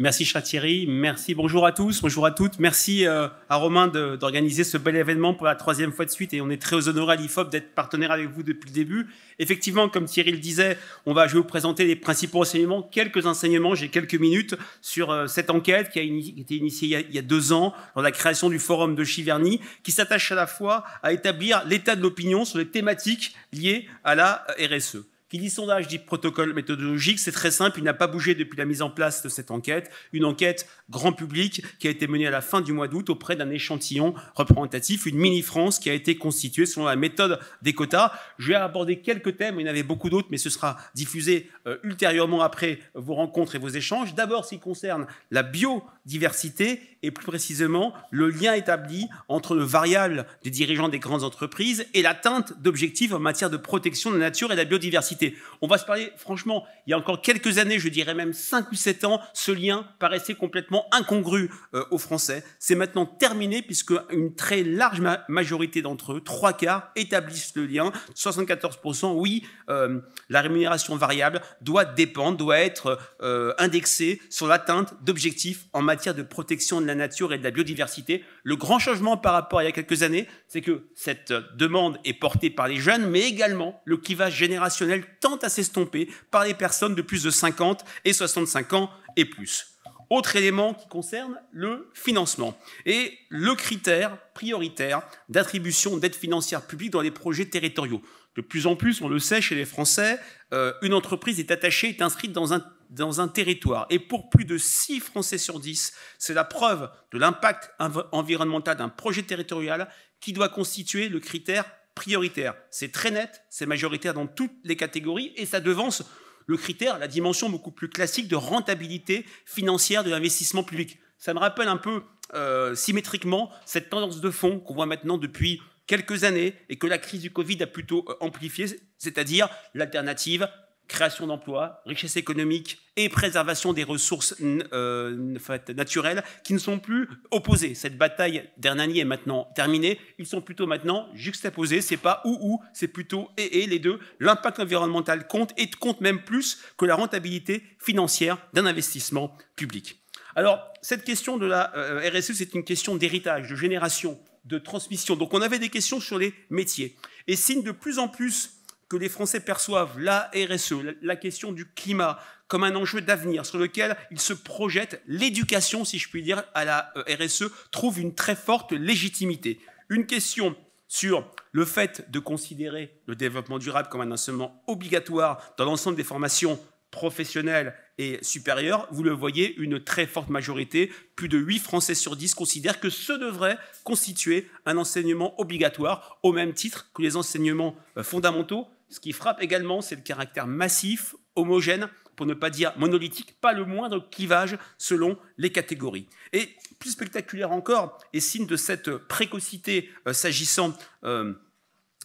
Merci cher Thierry, merci, bonjour à tous, bonjour à toutes, merci euh, à Romain d'organiser ce bel événement pour la troisième fois de suite et on est très honoré à l'IFOP d'être partenaire avec vous depuis le début. Effectivement, comme Thierry le disait, on va, je vais vous présenter les principaux enseignements, quelques enseignements, j'ai quelques minutes sur euh, cette enquête qui a été initiée y il y a, deux ans dans la création du forum de Chiverny qui s'attache à la fois à établir l'état de l'opinion sur les thématiques liées à la RSE. Qui dit sondage dit protocole méthodologique. C'est très simple, il n'a pas bougé depuis la mise en place de cette enquête. Une enquête grand public qui a été menée à la fin du mois d'août auprès d'un échantillon représentatif, une mini-France qui a été constituée selon la méthode des quotas. Je vais aborder quelques thèmes, il y en avait beaucoup d'autres, mais ce sera diffusé euh, ultérieurement après vos rencontres et vos échanges. D'abord, ce qui concerne la biodiversité et plus précisément le lien établi entre le variable des dirigeants des grandes entreprises et l'atteinte d'objectifs en matière de protection de la nature et de la biodiversité. On va se parler, franchement, il y a encore quelques années, je dirais même 5 ou 7 ans, ce lien paraissait complètement incongru euh, aux Français. C'est maintenant terminé puisque une très large majorité d'entre eux, trois quarts, établissent le lien. 74%, oui, euh, la rémunération variable doit dépendre, doit être euh, indexée sur l'atteinte d'objectifs en matière de protection de la nature et de la biodiversité. Le grand changement par rapport à il y a quelques années, c'est que cette demande est portée par les jeunes, mais également le clivage générationnel tente à s'estomper par les personnes de plus de 50 et 65 ans et plus. Autre élément qui concerne le financement et le critère prioritaire d'attribution d'aide financière publique dans les projets territoriaux. De plus en plus, on le sait chez les Français, euh, une entreprise est attachée, est inscrite dans un, dans un territoire. Et pour plus de 6 Français sur 10, c'est la preuve de l'impact environnemental d'un projet territorial qui doit constituer le critère prioritaire. C'est très net, c'est majoritaire dans toutes les catégories et ça devance le critère, la dimension beaucoup plus classique de rentabilité financière de l'investissement public. Ça me rappelle un peu euh, symétriquement cette tendance de fond qu'on voit maintenant depuis quelques années et que la crise du Covid a plutôt euh, amplifiée, c'est-à-dire l'alternative création d'emplois, richesse économique et préservation des ressources euh, naturelles qui ne sont plus opposées. Cette bataille d'ernani est maintenant terminée. Ils sont plutôt maintenant juxtaposés. C'est pas ou ou, c'est plutôt et et les deux. L'impact environnemental compte et compte même plus que la rentabilité financière d'un investissement public. Alors, cette question de la euh, RSE, c'est une question d'héritage, de génération, de transmission. Donc, on avait des questions sur les métiers. Et signe de plus en plus que les Français perçoivent la RSE, la question du climat, comme un enjeu d'avenir sur lequel ils se projettent, l'éducation, si je puis dire, à la euh, RSE trouve une très forte légitimité. Une question sur le fait de considérer le développement durable comme un enseignement obligatoire dans l'ensemble des formations professionnelles et supérieures, vous le voyez, une très forte majorité, plus de 8 Français sur 10 considèrent que ce devrait constituer un enseignement obligatoire au même titre que les enseignements euh, fondamentaux ce qui frappe également, c'est le caractère massif, homogène, pour ne pas dire monolithique, pas le moindre clivage selon les catégories. Et plus spectaculaire encore, et signe de cette précocité euh, s'agissant euh,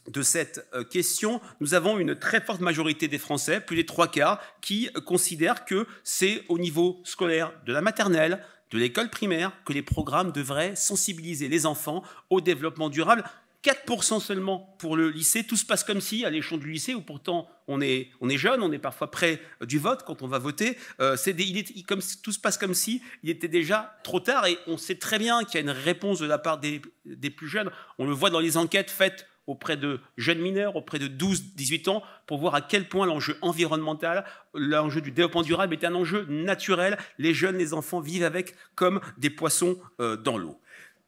de cette euh, question, nous avons une très forte majorité des Français, plus des trois quarts, qui considèrent que c'est au niveau scolaire de la maternelle, de l'école primaire, que les programmes devraient sensibiliser les enfants au développement durable. 4% seulement pour le lycée. Tout se passe comme si, à l'échelon du lycée, où pourtant on est, on est jeune, on est parfois près euh, du vote quand on va voter. Euh, des, il comme, tout se passe comme si il était déjà trop tard et on sait très bien qu'il y a une réponse de la part des, des plus jeunes. On le voit dans les enquêtes faites auprès de jeunes mineurs, auprès de 12-18 ans, pour voir à quel point l'enjeu environnemental, l'enjeu du développement durable est un enjeu naturel. Les jeunes, les enfants vivent avec comme des poissons euh, dans l'eau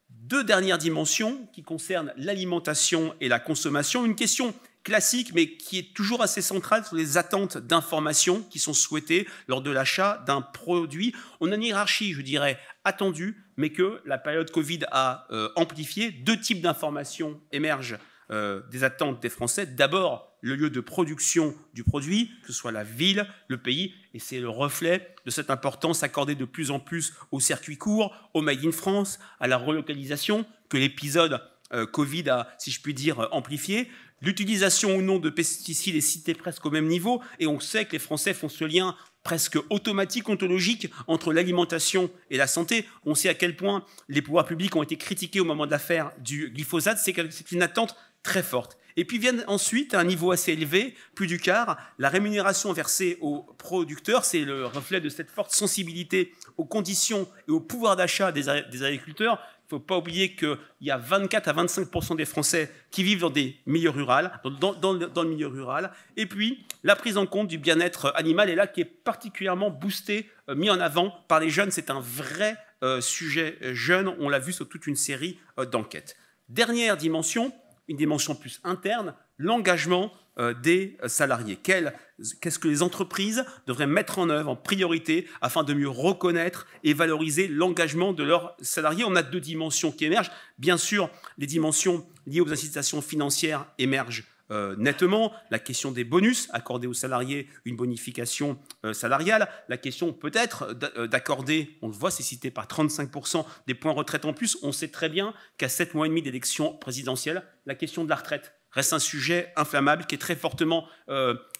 deux dernières dimensions qui concernent l'alimentation et la consommation. Une question classique, mais qui est toujours assez centrale sur les attentes d'informations qui sont souhaitées lors de l'achat d'un produit. On a une hiérarchie, je dirais, attendue, mais que la période Covid a euh, amplifiée. Deux types d'informations émergent euh, des attentes des Français. D'abord, le lieu de production du produit, que ce soit la ville, le pays, et c'est le reflet de cette importance accordée de plus en plus au circuit court, au Made in France, à la relocalisation, que l'épisode euh, Covid a, si je puis dire, euh, amplifié, l'utilisation ou non de pesticides est citée presque au même niveau, et on sait que les Français font ce lien presque automatique, ontologique, entre l'alimentation et la santé. On sait à quel point les pouvoirs publics ont été critiqués au moment de l'affaire du glyphosate, c'est une attente très forte. Et puis viennent ensuite, un niveau assez élevé, plus du quart, la rémunération versée aux producteurs. C'est le reflet de cette forte sensibilité aux conditions et au pouvoir d'achat des, agriculteurs il ne faut pas oublier qu'il y a 24 à 25 des Français qui vivent dans des milieux ruraux, dans, le milieu rural. Et puis, la prise en compte du bien-être animal est là qui est particulièrement boostée, euh, mis en avant par les jeunes. C'est un vrai euh, sujet euh, jeune. On l'a vu sur toute une série d'enquêtes. Dernière dimension, une dimension plus interne, l'engagement euh, des euh, salariés. Qu'est-ce que les entreprises devraient mettre en œuvre en priorité afin de mieux reconnaître et valoriser l'engagement de leurs salariés On a deux dimensions qui émergent. Bien sûr, les dimensions liées aux incitations financières émergent euh, nettement, la question des bonus, accordés aux salariés une bonification euh, salariale, la question peut-être euh, d'accorder, on le voit, c'est cité par 35% des points retraite en plus, on sait très bien qu'à 7 mois et demi d'élection présidentielle, la question de la retraite reste un sujet inflammable qui est très fortement,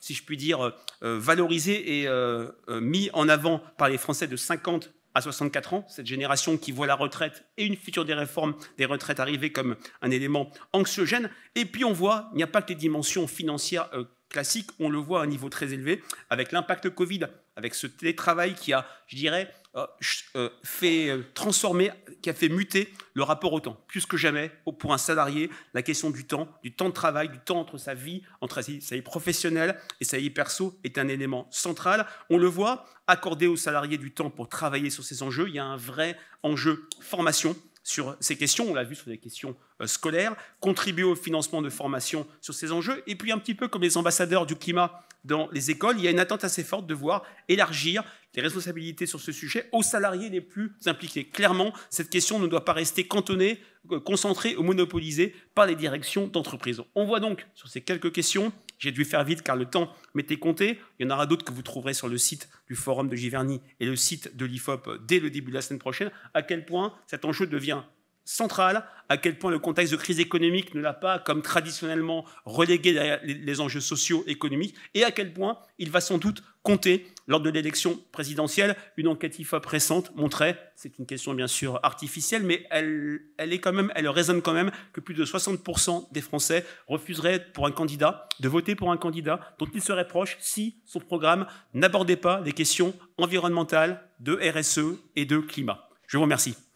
si je puis dire, valorisé et mis en avant par les Français de 50 à 64 ans, cette génération qui voit la retraite et une future des réformes des retraites arriver comme un élément anxiogène. Et puis on voit, il n'y a pas que les dimensions financières euh, classique, on le voit à un niveau très élevé, avec l'impact Covid, avec ce télétravail qui a, je dirais, euh, euh, fait euh, transformer, qui a fait muter le rapport au temps. Plus que jamais, pour un salarié, la question du temps, du temps de travail, du temps entre sa vie, entre sa vie professionnelle et sa vie perso est un élément central. On le voit, accorder aux salariés du temps pour travailler sur ces enjeux, il y a un vrai enjeu formation sur ces questions, on l'a vu sur les questions euh, scolaires, contribuer au financement de formation sur ces enjeux, et puis un petit peu comme les ambassadeurs du climat dans les écoles, il y a une attente assez forte de voir élargir les responsabilités sur ce sujet aux salariés les plus impliqués. Clairement, cette question ne doit pas rester cantonnée, euh, concentrée ou monopolisée par les directions d'entreprise. On voit donc sur ces quelques questions, j'ai dû faire vite car le temps m'était compté, il y en aura d'autres que vous trouverez sur le site du forum de Giverny et le site de l'IFOP dès le début de la semaine prochaine, à quel point cet enjeu devient centrale, à quel point le contexte de crise économique ne l'a pas, comme traditionnellement, relégué les enjeux sociaux économiques, et à quel point il va sans doute compter lors de l'élection présidentielle. Une enquête IFOP récente montrait, c'est une question bien sûr artificielle, mais elle, elle, est quand même, elle résonne quand même que plus de 60% des Français refuseraient pour un candidat, de voter pour un candidat dont ils seraient proches si son programme n'abordait pas les questions environnementales, de RSE et de climat. Je vous remercie.